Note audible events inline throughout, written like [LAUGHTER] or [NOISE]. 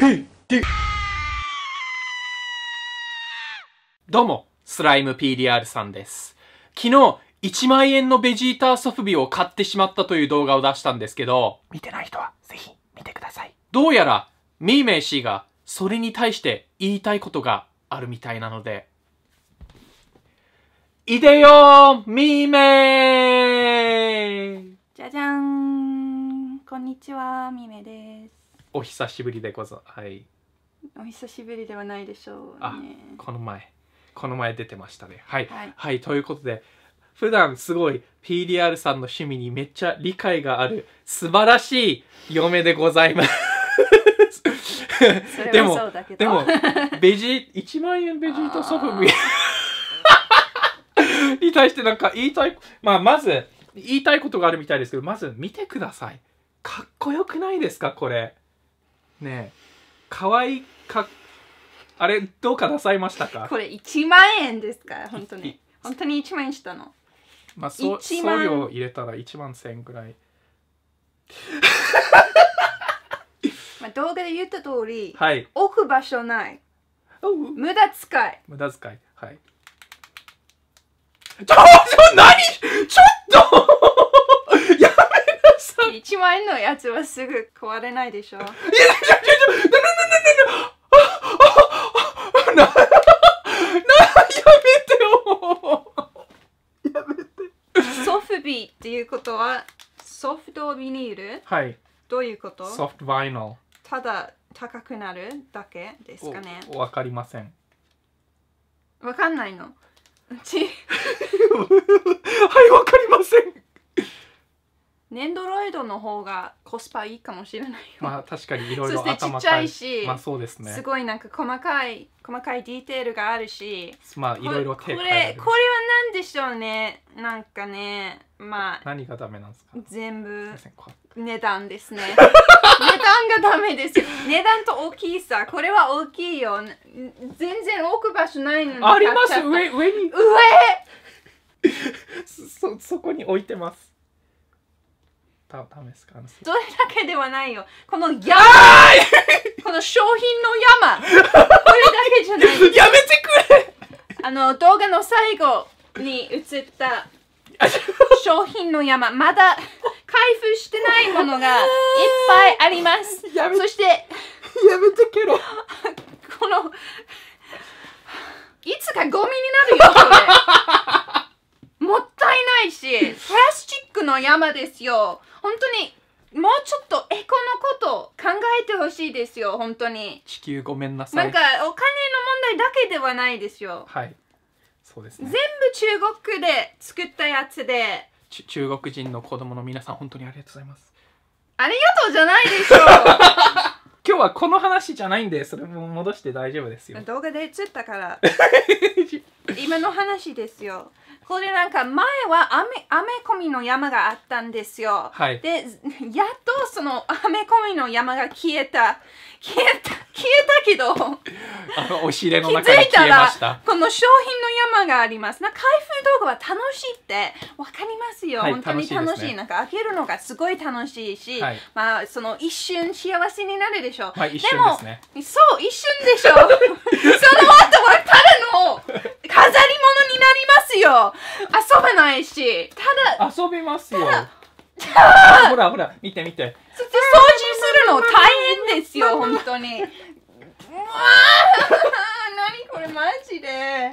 PT! どうも、スライム PDR さんです。昨日、1万円のベジーターソフビを買ってしまったという動画を出したんですけど、見てない人はぜひ見てください。どうやら、ミーメイーがそれに対して言いたいことがあるみたいなので、いでよーミーメイじゃじゃーんこんにちは、ミメです。お久しぶりでござはいお久しぶりではないでしょうあねこの前この前出てましたねはいはい、はい、ということで普段すごい PDR さんの趣味にめっちゃ理解がある素晴らしい嫁でございますでもでもベジ1万円ベジータソフビに対してなんか言いたいまあまず言いたいことがあるみたいですけどまず見てくださいかっこよくないですかこれねえ可愛いかあれどうかなさいましたかこれ1万円ですから本当に本当に1万円したのまあそ送料入れたら1万1000円ぐらい [LAUGHS] まあ動画で言った通り、はい、置く場所ない無駄遣い無駄遣いはいちょっと何ちょっと一万円のやつはすぐ壊れないでしょ。いや、ちょちょちょ、ななななななななななやめてよやめて。ソフビっていうことはソフトビニールはい。どういうことソフトバイナル。ただ高くなるだけですかね。わかりません。わかんないの。ちはい、わかりません。ネンドロイドの方がコスパいいかもしれないよ。まあ確かにいろいろ頭そしてちっちゃいし、まあそうですね。すごいなんか細かい細かいディテールがあるし、まあいろいろ手これこれは何でしょうね。なんかね、まあ何がダメなんですか。全部値段ですね。値段がダメです。値段と大きいさ、これは大きいよ。全然置く場所ないのにあります上上に上。[LAUGHS] そそこに置いてます。た試すそれだけではないよこの山この商品の山これだけじゃない [LAUGHS] やめてくれあの動画の最後に映った商品の山まだ開封してないものがいっぱいありますそしてやめてけろこのいつかゴミになるよ山ですよ。本当にもうちょっとエコのこと考えてほしいですよ、本当に。地球ごめんなさい。なんかお金の問題だけではないですよ。はい。そうですね。全部中国で作ったやつで。中国人の子供の皆さん、本当にありがとうございます。ありがとうじゃないでしょう。今日はこの話じゃないんでそれも戻して大丈夫ですよ [LAUGHS] 動画で映ったから [LAUGHS] 今の話ですよこれなんか前は雨雨込みの山があったんですよ、はい、でやっとその雨込みの山が消えた消えた消えたけどあの押し入れの中で消えましたこの商品の山がありますな開封動画は楽しいってわかりますよ、はい、本当に楽しい、ね、なんか開けるのがすごい楽しいし、はい、まあその一瞬幸せになるでしょう、はい、でも、ね、そう一瞬でしょう [LAUGHS] その後はただの飾り物になりますよ遊べないしただ遊びますよほらほら見て見て掃除るの大変ですよ、[LAUGHS] 本当に。うわ何これマジで。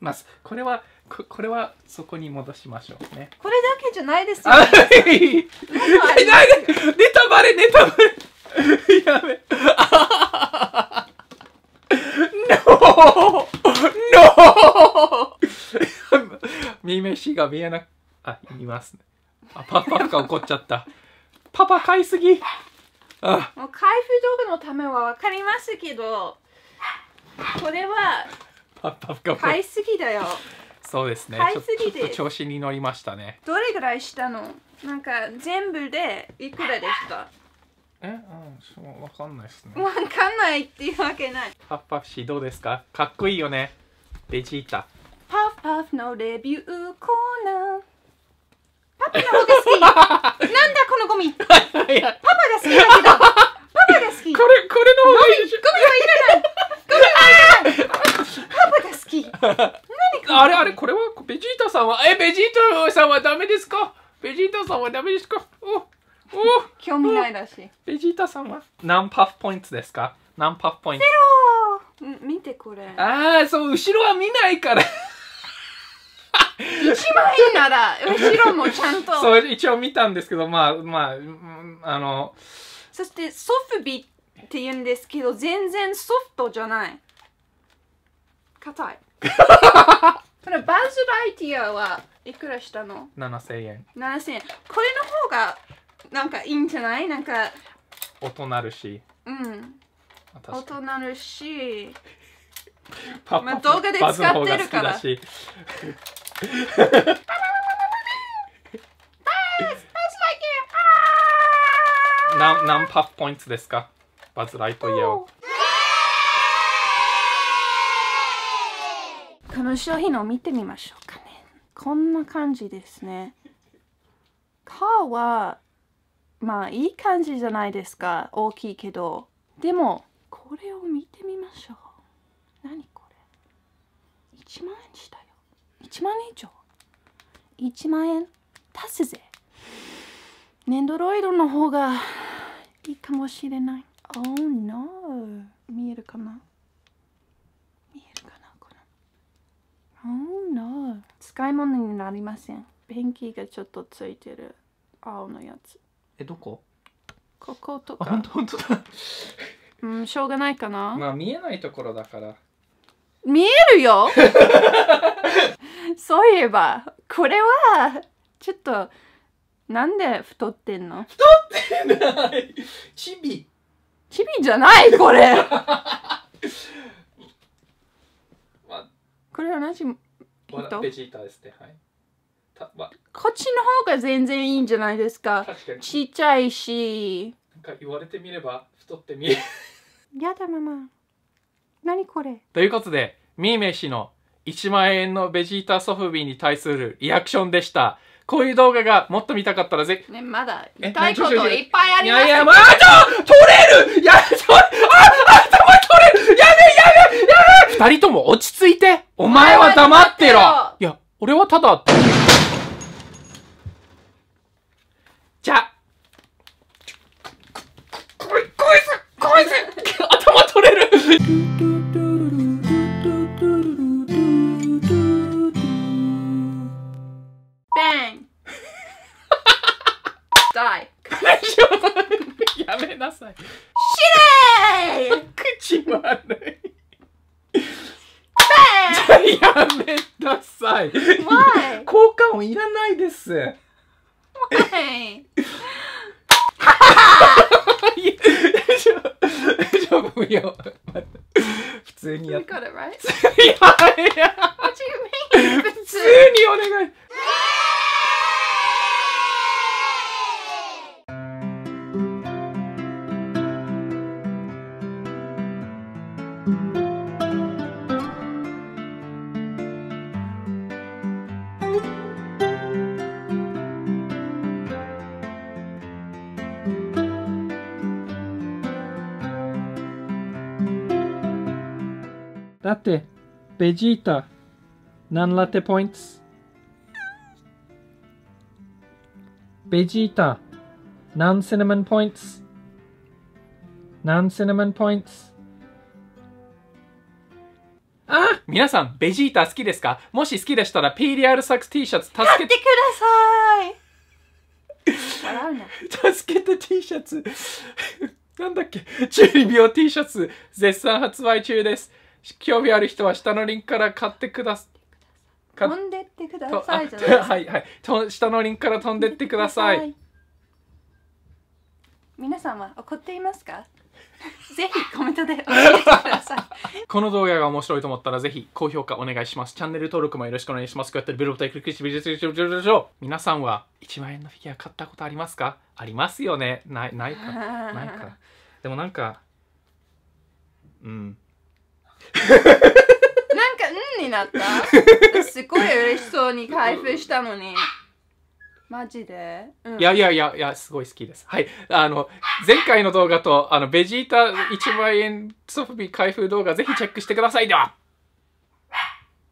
まあ、これはこ、これはそこに戻しましょうね。これだけじゃないですよ、ね。え、ないでネタバレ、ネタバレ。やべ。no! No! 耳しが見えなく、あ、いますね。あ、パパが怒っちゃった。パパ買いすぎあもう開封道具のためはわかりますけどこれは買いすぎだよそうですね買いすぎて調子に乗りましたねどれぐらいしたのなんか全部でいくらでしたえうんそうわかんないですねわかんないっていうわけないパパ氏どうですかかっこいいよねベジータパフパフのレビューコーナーパフの方が好き [LAUGHS] のゴミ。[LAUGHS] パパが好きだけど、パパが好き。これ、これの方がいいゴミはいらない。ゴミはいらない。パパが好き。何 [LAUGHS] あれあれ、これはベジータさんは、え、ベジータさんはダメですかベジータさんはダメですかおお興味ないらしい。ベジータさんは何パフポイントですか何パフポイントゼロ見てこれ。ああ、そう、後ろは見ないから。なら後ろもちゃんとそう一応見たんですけどまあまああのそしてソフビって言うんですけど全然ソフトじゃない硬い [LAUGHS] これバズライティアはいくらしたの ?7000 円7000円これの方がなんかいいんじゃないなんか音なるしうん音なるしパパ、まあ、動画で使ってるからな何パフポイントですかバズ・ライトイヤーこの商品を見てみましょうかねこんな感じですね顔はまあいい感じじゃないですか大きいけどでもこれを見てみましょう何これ1万円した1万円以上1万円足すぜネンドロイドの方がいいかもしれない Oh no 見えるかな見えるかなこう Oh no 使い物になりませんペンキがちょっとついてる青のやつえどここことか本当だうんしょうがないかなまあ見えないところだから見えるよ [LAUGHS] そういえば、これは、ちょっと、なんで太ってんの太ってないチビ。チビじゃないこれ [LAUGHS] これは同じ人ベジータですね、はい。たま、こっちの方が全然いいんじゃないですかちっちゃいしなんか言われてみれば太って見えるやだママ何これということで、ミーメイの1万円のベジータソフビに対するリアクションでした。こういう動画がもっと見たかったらぜ、ね、まだ、痛いこといっぱいありますいやいや、まあ、ちょ取れるや、ちょ、あ、頭取れるやめやめやめ二人とも落ち着いてお前は黙ってろいや、俺はただ、じゃ、こい、こいつ、こいつ頭取れる b a やめなさい。死ねー口悪い。やめなさい。[LAUGHS] Why? 音いらないです。Why? [LAUGHS] [LAUGHS] 大丈夫よ。普通にやっ got it right? だって、ベジータ、何ラテポイントベジータ、何シナモンポイント何シナモンポイントあ皆さん、ベジータ好きですかもし好きでしたら PDR サックス T シャツ助けてください笑うな。[LAUGHS] 助けて T シャツ。なんだっけ中二病 T シャツ絶賛発売中です。興味ある人は下のリンクから買ってくださ飛んでってくださいじゃないはいはいと下のリンクから飛んでってください [LAUGHS] 皆さんは怒っていますか [LAUGHS] ぜひコメントで教えてください [LAUGHS] この動画が面白いと思ったらぜひ高評価お願いしますチャンネル登録もよろしくお願いしますこうやってブログでクリックしてビジネスでし皆さんは1万円のフィギュア買ったことありますかありますよねないないかないかでもなんかうん [LAUGHS] なんか「うん」になったすごい嬉しそうに開封したのにマジで、うん、いやいやいやいやすごい好きですはいあの前回の動画とあのベジータ1万円ソフビ開封動画ぜひチェックしてくださいでは